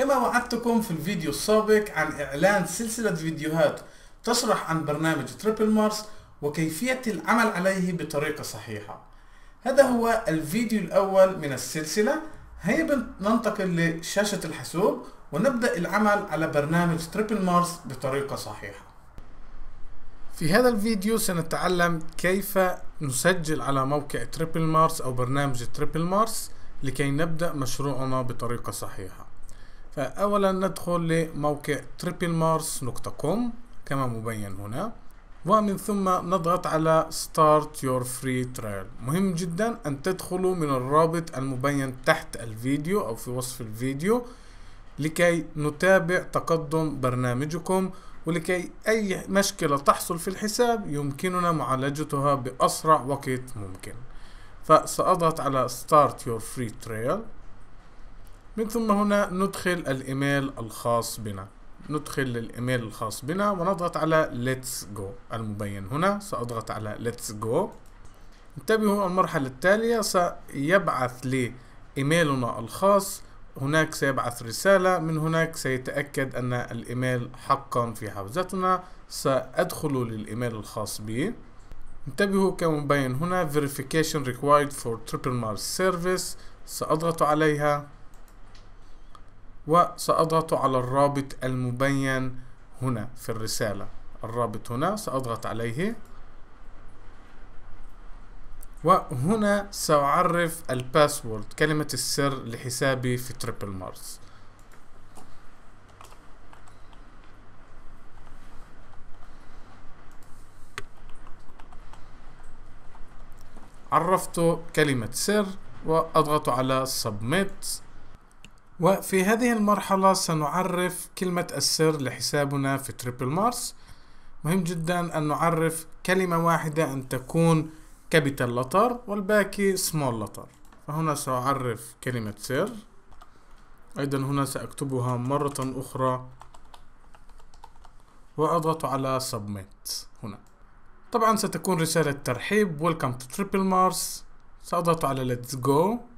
كما وعدتكم في الفيديو السابق عن إعلان سلسلة فيديوهات تشرح عن برنامج تريبل مارس وكيفية العمل عليه بطريقة صحيحة هذا هو الفيديو الأول من السلسلة هيا ننتقل لشاشة الحاسوب ونبدأ العمل على برنامج تريبل مارس بطريقة صحيحة في هذا الفيديو سنتعلم كيف نسجل على موقع تريبل مارس أو برنامج تريبل مارس لكي نبدأ مشروعنا بطريقة صحيحة فأولا ندخل لموقع triplemars.com كما مبين هنا ومن ثم نضغط على Start Your Free Trial مهم جدا أن تدخلوا من الرابط المبين تحت الفيديو أو في وصف الفيديو لكي نتابع تقدم برنامجكم ولكي أي مشكلة تحصل في الحساب يمكننا معالجتها بأسرع وقت ممكن فسأضغط على Start Your Free Trial من ثم هنا ندخل الايميل الخاص بنا ندخل الايميل الخاص بنا ونضغط على ليتس جو المبين هنا سأضغط على ليتس جو انتبهوا المرحلة التالية سيبعث لي ايميلنا الخاص هناك سيبعث رسالة من هناك سيتأكد أن الإيميل حقا في حوزتنا سأدخل للإيميل الخاص بي انتبهوا كما مبين هنا verification required for triple mars service سأضغط عليها وسأضغط على الرابط المبين هنا في الرسالة الرابط هنا سأضغط عليه وهنا سأعرف الباسورد كلمة السر لحسابي في تريبل مارس عرفته كلمة سر وأضغط على submit وفي هذه المرحلة سنعرف كلمة السر لحسابنا في تريبل مارس مهم جدا أن نعرف كلمة واحدة أن تكون كابيتال لتر والباقي سمول لتر فهنا سأعرف كلمة سر أيضا هنا سأكتبها مرة أخرى وأضغط على سبميت هنا طبعا ستكون رسالة ترحيب welcome to triple mars سأضغط على let's go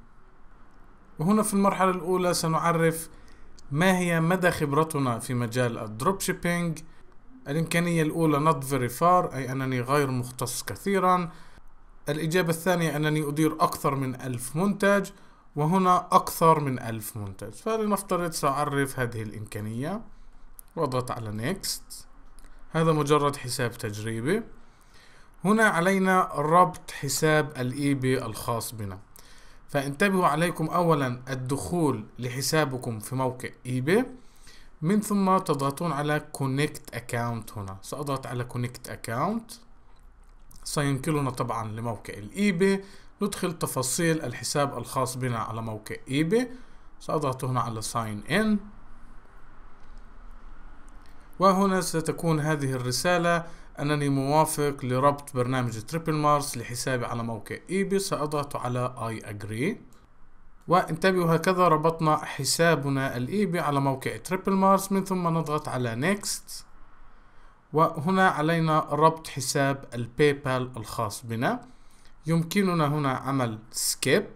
هنا في المرحلة الأولى سنعرف ما هي مدى خبرتنا في مجال الدروب شيبينج الإمكانية الأولى not very far أي أنني غير مختص كثيرا الإجابة الثانية أنني أدير أكثر من ألف منتج وهنا أكثر من ألف منتج فلنفترض سأعرف هذه الإمكانية واضغط على Next هذا مجرد حساب تجريبي هنا علينا ربط حساب الإيبي e الخاص بنا فانتبهوا عليكم أولا الدخول لحسابكم في موقع ايباي من ثم تضغطون على كونكت اكاونت هنا سأضغط على كونكت اكاونت سينقلنا طبعا لموقع الإيباي ندخل تفاصيل الحساب الخاص بنا على موقع إيباي سأضغط هنا على ساين ان وهنا ستكون هذه الرسالة أنني موافق لربط برنامج تريبل مارس لحسابي على موقع إيبي سأضغط على I agree وانتبهوا هكذا ربطنا حسابنا الإيبي على موقع تريبل مارس من ثم نضغط على Next وهنا علينا ربط حساب بال الخاص بنا يمكننا هنا عمل سكيب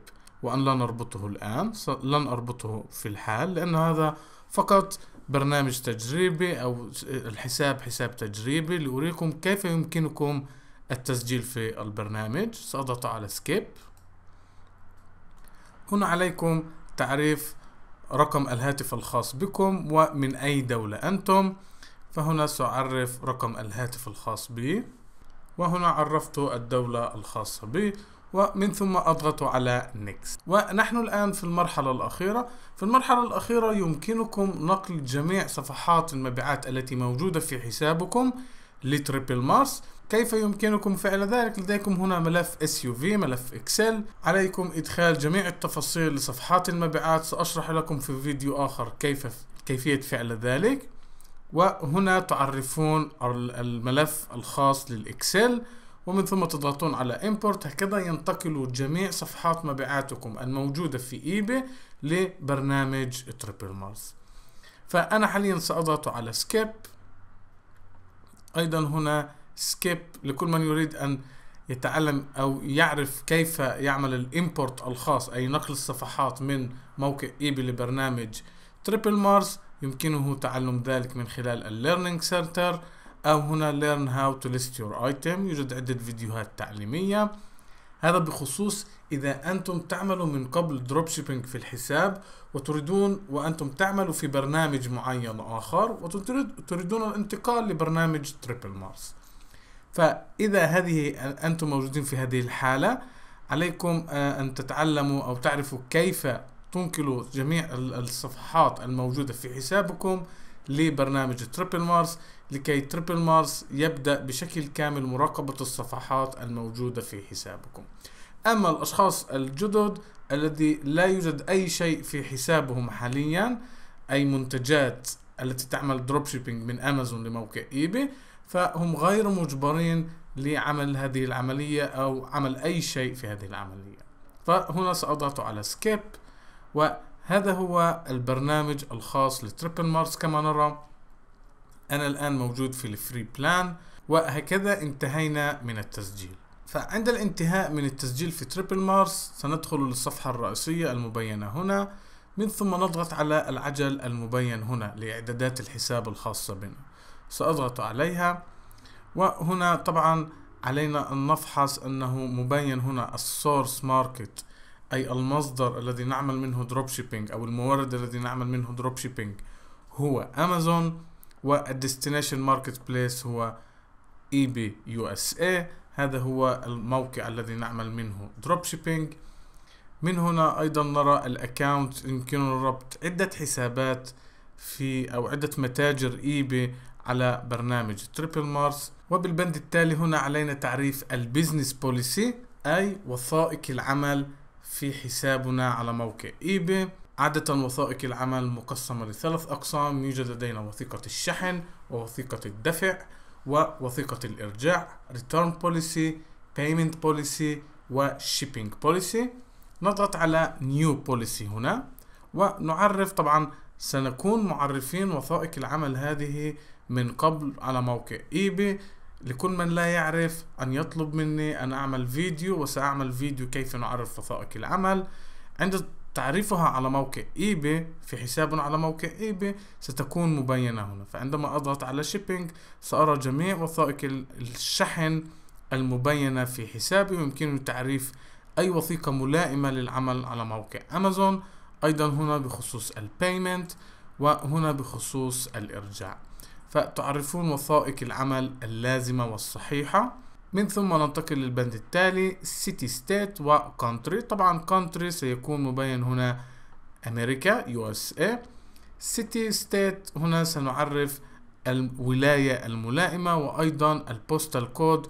وأن لا نربطه الآن لن أربطه في الحال لأن هذا فقط برنامج تجريبي أو الحساب حساب تجريبي لأريكم كيف يمكنكم التسجيل في البرنامج سأضغط على سكيب هنا عليكم تعريف رقم الهاتف الخاص بكم ومن أي دولة أنتم فهنا سأعرف رقم الهاتف الخاص بي وهنا عرفت الدولة الخاصة بي ومن ثم أضغط على Next ونحن الآن في المرحلة الأخيرة في المرحلة الأخيرة يمكنكم نقل جميع صفحات المبيعات التي موجودة في حسابكم لتريبل ماس كيف يمكنكم فعل ذلك لديكم هنا ملف اس يو في ملف اكسل عليكم ادخال جميع التفاصيل لصفحات المبيعات ساشرح لكم في فيديو اخر كيف كيفية فعل ذلك وهنا تعرفون الملف الخاص للاكسل ومن ثم تضغطون على import هكذا ينتقل جميع صفحات مبيعاتكم الموجودة في ايباي لبرنامج تريبل مارس فأنا حاليا سأضغط على skip أيضا هنا skip لكل من يريد أن يتعلم أو يعرف كيف يعمل الإمبورت الخاص أي نقل الصفحات من موقع ايباي لبرنامج تريبل مارس يمكنه تعلم ذلك من خلال الليرنينج سنتر أو هنا learn how to list your item يوجد عدة فيديوهات تعليمية هذا بخصوص إذا أنتم تعملوا من قبل دروب شيبينج في الحساب وتريدون وأنتم تعملوا في برنامج معين آخر وتريدون الانتقال لبرنامج تريبل مارس فإذا هذه أنتم موجودين في هذه الحالة عليكم آه، أن تتعلموا أو تعرفوا كيف تنقلوا جميع الصفحات الموجودة في حسابكم لبرنامج تريبل مارس لكي تريبل مارس يبدأ بشكل كامل مراقبة الصفحات الموجودة في حسابكم أما الأشخاص الجدد الذي لا يوجد أي شيء في حسابهم حاليا أي منتجات التي تعمل دروب شيبينج من أمازون لموقع إيباي فهم غير مجبرين لعمل هذه العملية أو عمل أي شيء في هذه العملية فهنا سأضغط على سكيب و هذا هو البرنامج الخاص لتريبل مارس كما نرى أنا الآن موجود في الفري بلان وهكذا انتهينا من التسجيل فعند الانتهاء من التسجيل في تريبل مارس سندخل للصفحة الرئيسية المبينة هنا من ثم نضغط على العجل المبين هنا لإعدادات الحساب الخاصة بنا سأضغط عليها وهنا طبعا علينا أن نفحص أنه مبين هنا السورس ماركت أي المصدر الذي نعمل منه دروب شيبينج أو المورد الذي نعمل منه دروب شيبينج هو أمازون والديستنيشن ماركت بليس هو اي بي يو اس اي هذا هو الموقع الذي نعمل منه دروب شيبينج من هنا ايضا نرى الاكونت يمكننا ربط عدة حسابات في او عدة متاجر اي e بي على برنامج تريبل مارس وبالبند التالي هنا علينا تعريف البيزنس بوليسي اي وثائق العمل في حسابنا على موقع ايباي عادة وثائق العمل مقسمة لثلاث أقسام يوجد لدينا وثيقة الشحن ووثيقة الدفع ووثيقة الإرجاع Return Policy Payment Policy و Shipping Policy نضغط على New Policy هنا ونعرف طبعا سنكون معرفين وثائق العمل هذه من قبل على موقع ايباي لكل من لا يعرف أن يطلب مني أن أعمل فيديو وسأعمل فيديو كيف نعرف وثائق العمل عند تعريفها على موقع ايباي في حساب على موقع ايباي ستكون مبينة هنا فعندما أضغط على شيبينج سأرى جميع وثائق الشحن المبينة في حسابي ويمكنني تعريف أي وثيقة ملائمة للعمل على موقع أمازون أيضا هنا بخصوص البيمنت وهنا بخصوص الإرجاع فتعرفون وثائق العمل اللازمة والصحيحة من ثم ننتقل للبند التالي سيتي ستيت وكونتري طبعا كونتري سيكون مبين هنا أمريكا يو اس اي سيتي ستيت هنا سنعرف الولاية الملائمة وأيضا البوستال كود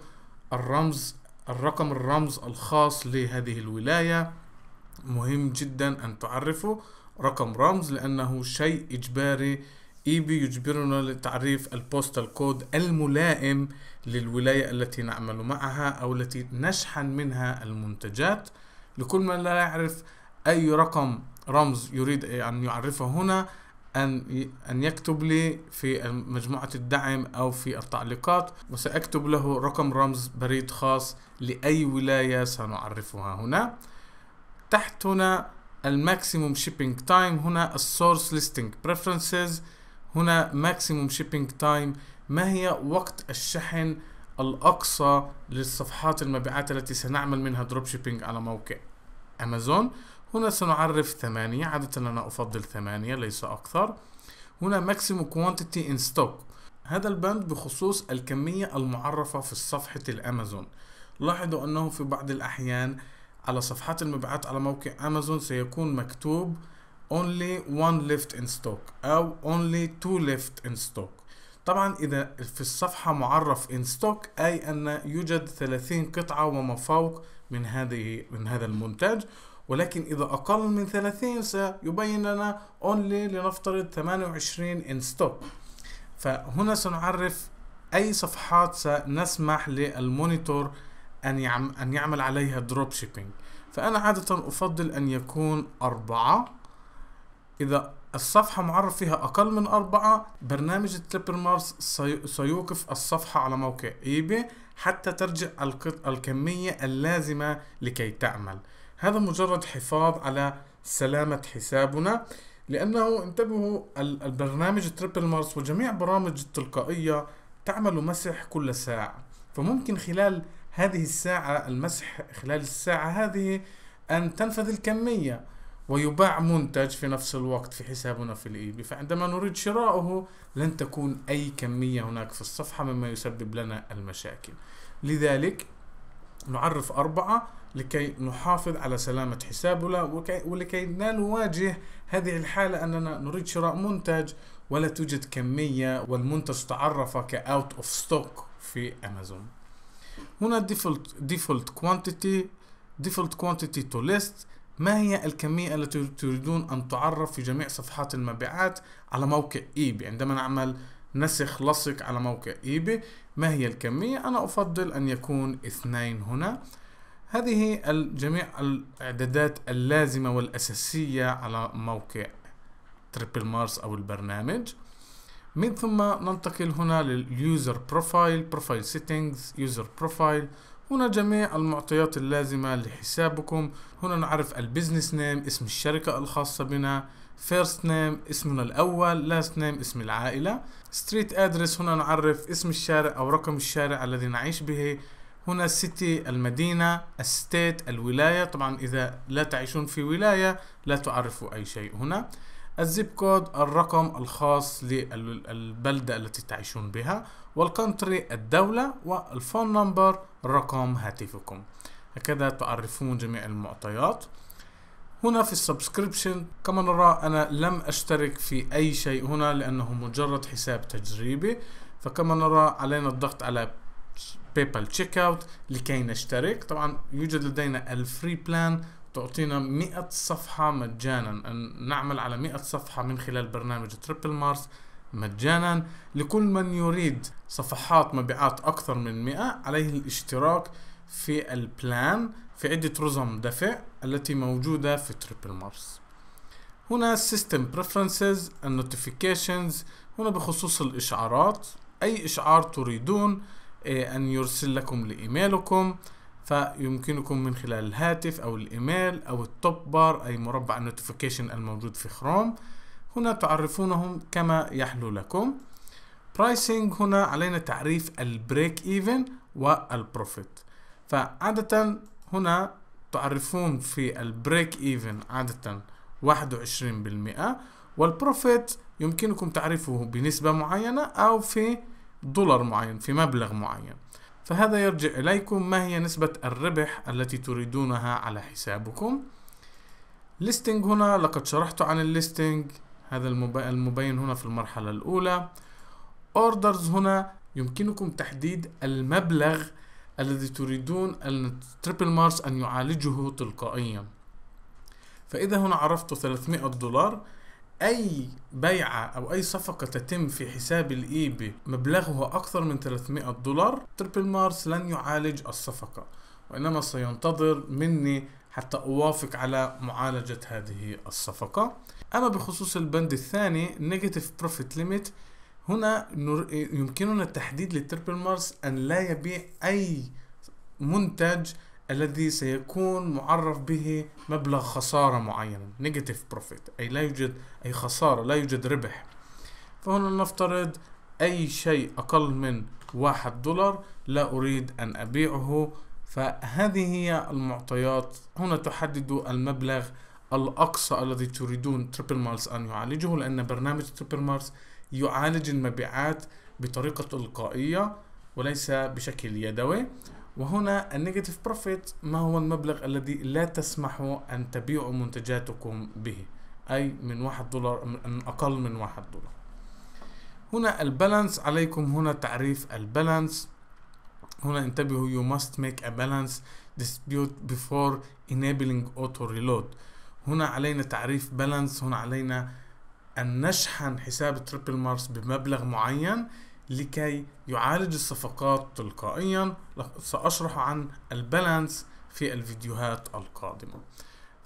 الرمز الرقم الرمز الخاص لهذه الولاية مهم جدا أن تعرفه رقم رمز لأنه شيء إجباري إيبي يجبرنا لتعريف البوستال كود الملائم للولاية التي نعمل معها أو التي نشحن منها المنتجات لكل من لا يعرف أي رقم رمز يريد أن يعرفه هنا أن أن يكتب لي في مجموعة الدعم أو في التعليقات وسأكتب له رقم رمز بريد خاص لأي ولاية سنعرفها هنا تحت هنا الماكسيموم شيبينج تايم هنا السورس ليستنج بريفرنسز هنا ماكسيموم شيبينج تايم ما هي وقت الشحن الأقصى للصفحات المبيعات التي سنعمل منها دروب شيبينج على موقع أمازون هنا سنعرف ثمانية عادة أنا أفضل ثمانية ليس أكثر هنا ماكسيموم كوانتيتي ان ستوك هذا البند بخصوص الكمية المعرفة في صفحة الأمازون لاحظوا أنه في بعض الأحيان على صفحات المبيعات على موقع أمازون سيكون مكتوب only one left in stock او only two left in stock طبعا اذا في الصفحة معرف in stock اي ان يوجد 30 قطعة وما فوق من هذه من هذا المنتج ولكن اذا اقل من 30 سيبين لنا only لنفترض 28 in stock فهنا سنعرف اي صفحات سنسمح للمونيتور ان يعمل ان يعمل عليها دروب شيبينج فانا عادة افضل ان يكون اربعة إذا الصفحة معرف فيها أقل من أربعة برنامج التريبل مارس سيوقف الصفحة على موقع إيباي حتى ترجع الكمية اللازمة لكي تعمل هذا مجرد حفاظ على سلامة حسابنا لأنه انتبهوا البرنامج التريبل مارس وجميع برامج التلقائية تعمل مسح كل ساعة فممكن خلال هذه الساعة المسح خلال الساعة هذه أن تنفذ الكمية ويباع منتج في نفس الوقت في حسابنا في الايباي فعندما نريد شراؤه لن تكون اي كمية هناك في الصفحة مما يسبب لنا المشاكل لذلك نعرف أربعة لكي نحافظ على سلامة حسابنا ولكي لا نواجه هذه الحالة أننا نريد شراء منتج ولا توجد كمية والمنتج تعرف كأوت أوف ستوك في أمازون هنا ديفولت ديفولت كوانتيتي ديفولت كوانتيتي تو ليست ما هي الكمية التي تريدون أن تعرف في جميع صفحات المبيعات على موقع إيباي عندما نعمل نسخ لصق على موقع إيباي ما هي الكمية أنا أفضل أن يكون اثنين هنا هذه جميع الإعدادات اللازمة والأساسية على موقع تريبل مارس أو البرنامج من ثم ننتقل هنا لليوزر بروفايل بروفايل سيتنجز يوزر بروفايل هنا جميع المعطيات اللازمة لحسابكم هنا نعرف البزنس نيم اسم الشركة الخاصة بنا فيرست نيم اسمنا الأول لاست نيم اسم العائلة ستريت أدرس هنا نعرف اسم الشارع أو رقم الشارع الذي نعيش به هنا السيتي المدينة الستيت الولاية طبعا إذا لا تعيشون في ولاية لا تعرفوا أي شيء هنا الزيب كود الرقم الخاص للبلدة التي تعيشون بها والكونتري الدولة والفون نمبر رقم هاتفكم هكذا تعرفون جميع المعطيات هنا في السبسكريبشن كما نرى أنا لم أشترك في أي شيء هنا لأنه مجرد حساب تجريبي فكما نرى علينا الضغط على تشيك اوت لكي نشترك طبعا يوجد لدينا الفري بلان تعطينا 100 صفحة مجانا أن نعمل على 100 صفحة من خلال برنامج تريبل مارس مجانا لكل من يريد صفحات مبيعات أكثر من 100 عليه الاشتراك في البلان في عدة رزم دفع التي موجودة في تريبل مارس هنا System Preferences and Notifications هنا بخصوص الإشعارات أي إشعار تريدون إيه، أن يرسل لكم لإيميلكم فيمكنكم من خلال الهاتف أو الإيميل أو التوب بار أي مربع النوتيفيكيشن الموجود في خروم هنا تعرفونهم كما يحلو لكم برايسنج هنا علينا تعريف البريك ايفن والبروفيت فعادة هنا تعرفون في البريك ايفن عادة 21% والبروفيت يمكنكم تعريفه بنسبة معينة أو في دولار معين في مبلغ معين فهذا يرجع إليكم ما هي نسبة الربح التي تريدونها على حسابكم ليستنج هنا لقد شرحت عن الليستنج هذا المبين هنا في المرحلة الأولى اوردرز هنا يمكنكم تحديد المبلغ الذي تريدون التريبل مارس أن يعالجه تلقائيا فإذا هنا عرفت 300 دولار اي بيعة او اي صفقة تتم في حساب الايباي مبلغها اكثر من 300 دولار تربل مارس لن يعالج الصفقة وانما سينتظر مني حتى اوافق على معالجة هذه الصفقة اما بخصوص البند الثاني نيجاتيف بروفيت ليميت هنا يمكننا التحديد للتربل مارس ان لا يبيع اي منتج الذي سيكون معرف به مبلغ خسارة معينة نيجاتيف بروفيت أي لا يوجد أي خسارة لا يوجد ربح فهنا نفترض أي شيء أقل من واحد دولار لا أريد أن أبيعه فهذه هي المعطيات هنا تحدد المبلغ الأقصى الذي تريدون تريبل مارس أن يعالجه لأن برنامج تريبل مارس يعالج المبيعات بطريقة تلقائية وليس بشكل يدوي وهنا النيجاتيف بروفيت ما هو المبلغ الذي لا تسمحوا أن تبيعوا منتجاتكم به أي من واحد دولار من أقل من واحد دولار هنا البالانس عليكم هنا تعريف البالانس هنا انتبهوا you must make a balance dispute before enabling auto reload هنا علينا تعريف بالانس هنا علينا أن نشحن حساب تريبل مارس بمبلغ معين لكي يعالج الصفقات تلقائيا سأشرح عن البالانس في الفيديوهات القادمة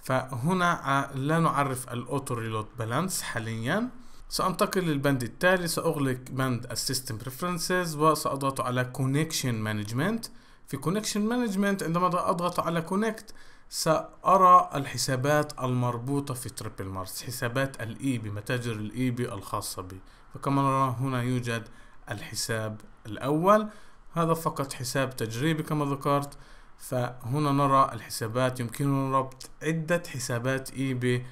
فهنا آه، لا نعرف الاوتو ريلود بالانس حاليا سأنتقل للبند التالي سأغلق بند السيستم بريفرنسز وسأضغط على كونكشن مانجمنت في كونكشن مانجمنت عندما أضغط على كونكت سأرى الحسابات المربوطة في تريبل مارس حسابات الإي e بي متاجر الإي بي e الخاصة بي فكما نرى هنا يوجد الحساب الأول هذا فقط حساب تجريبي كما ذكرت فهنا نرى الحسابات يمكننا ربط عدة حسابات ايباي e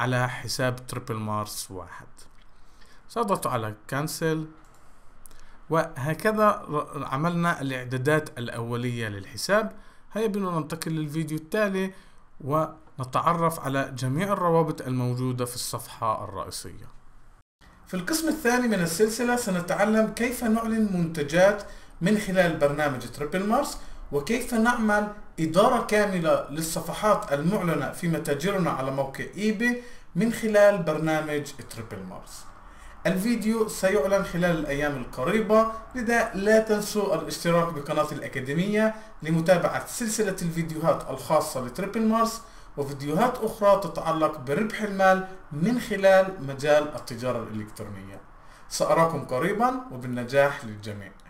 على حساب تريبل مارس واحد سأضغط على كانسل وهكذا عملنا الإعدادات الأولية للحساب هيا بنا ننتقل للفيديو التالي ونتعرف على جميع الروابط الموجودة في الصفحة الرئيسية في القسم الثاني من السلسلة سنتعلم كيف نعلن منتجات من خلال برنامج تريبل مارس وكيف نعمل إدارة كاملة للصفحات المعلنة في متاجرنا على موقع إيباي e من خلال برنامج تريبل مارس الفيديو سيعلن خلال الأيام القريبة لذا لا تنسوا الاشتراك بقناة الأكاديمية لمتابعة سلسلة الفيديوهات الخاصة لتريبل مارس وفيديوهات أخرى تتعلق بربح المال من خلال مجال التجارة الإلكترونية سأراكم قريبا وبالنجاح للجميع